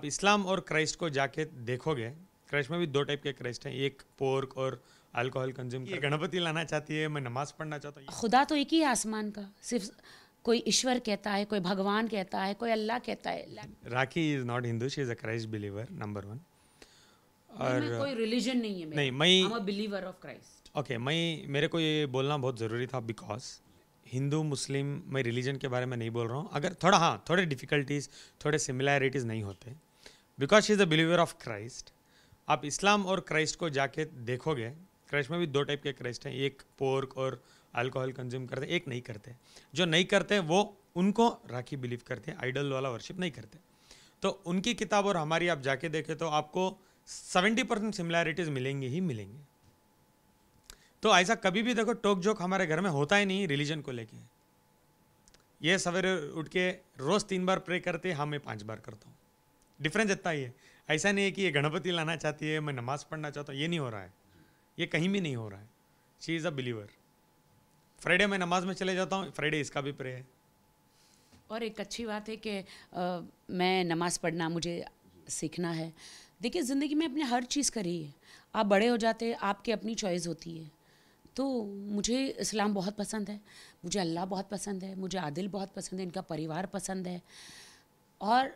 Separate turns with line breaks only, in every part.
आप इस्लाम और क्राइस्ट को जाके देखोगे क्राइस्ट में भी दो टाइप के क्राइस्ट हैं एक पोर्क और अल्कोहल कंज्यूम कर गणपति लाना चाहती है मैं नमाज पढ़ना चाहता हूँ
खुदा तो एक ही आसमान का सिर्फ कोई ईश्वर कहता है कोई भगवान कहता है कोई अल्लाह कहता है
Rakhi is not Hindu she is a Christ believer number one
और कोई रिलीजन नहीं है नहीं मैं बिलीवर ऑफ क्राइस्ट
ओके मैं मेरे को ये बोलना बहुत ज़रूरी था बिकॉज हिंदू मुस्लिम मैं रिलीजन के बारे में नहीं बोल रहा हूँ अगर थोड़ा हाँ थोड़े डिफिकल्टीज थोड़े सिमिलैरिटीज़ नहीं होते because she is a believer of Christ आप इस्लाम और क्राइस्ट को जाके देखोगे क्राइस्ट में भी दो टाइप के क्राइस्ट हैं एक पोर्क और अल्कोहल कंज्यूम करते एक नहीं करते जो नहीं करते वो उनको राखी बिलीव करते हैं आइडल वाला वर्शिप नहीं करते तो उनकी किताब और हमारी आप जाके देखें तो आपको सेवेंटी परसेंट सिमिलैरिटीज़ मिलेंगी ही मिलेंगी तो ऐसा कभी भी देखो टोक जोक हमारे घर में होता ही नहीं रिलीजन को लेके ये सवेरे उठ के रोज़ तीन बार प्रे करते हैं हाँ मैं पाँच बार करता हूँ डिफरेंस इतना ही है ऐसा नहीं है कि ये गणपति लाना चाहती है मैं नमाज पढ़ना चाहता हूँ ये नहीं हो रहा है ये कहीं भी नहीं हो रहा है she is a believer Friday मैं नमाज में चले जाता हूँ फ्राइडे इसका भी प्रे है
और एक अच्छी बात है कि मैं नमाज़ पढ़ना मुझे सीखना है देखिए ज़िंदगी में अपने हर चीज़ करी है आप बड़े हो जाते हैं आपकी अपनी चॉइस होती है तो मुझे इस्लाम बहुत पसंद है मुझे अल्लाह बहुत पसंद है मुझे आदिल बहुत पसंद है इनका परिवार पसंद है और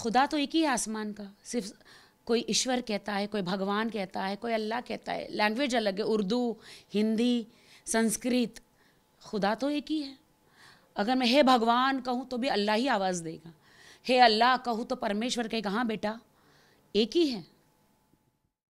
खुदा तो एक ही है आसमान का सिर्फ कोई ईश्वर कहता है कोई भगवान कहता है कोई अल्लाह कहता है लैंग्वेज अलग है उर्दू हिंदी संस्कृत खुदा तो एक ही है अगर मैं हे भगवान कहूँ तो भी अल्लाह ही आवाज़ देगा हे अल्लाह कहूँ तो परमेश्वर कहेगा हाँ बेटा एक ही है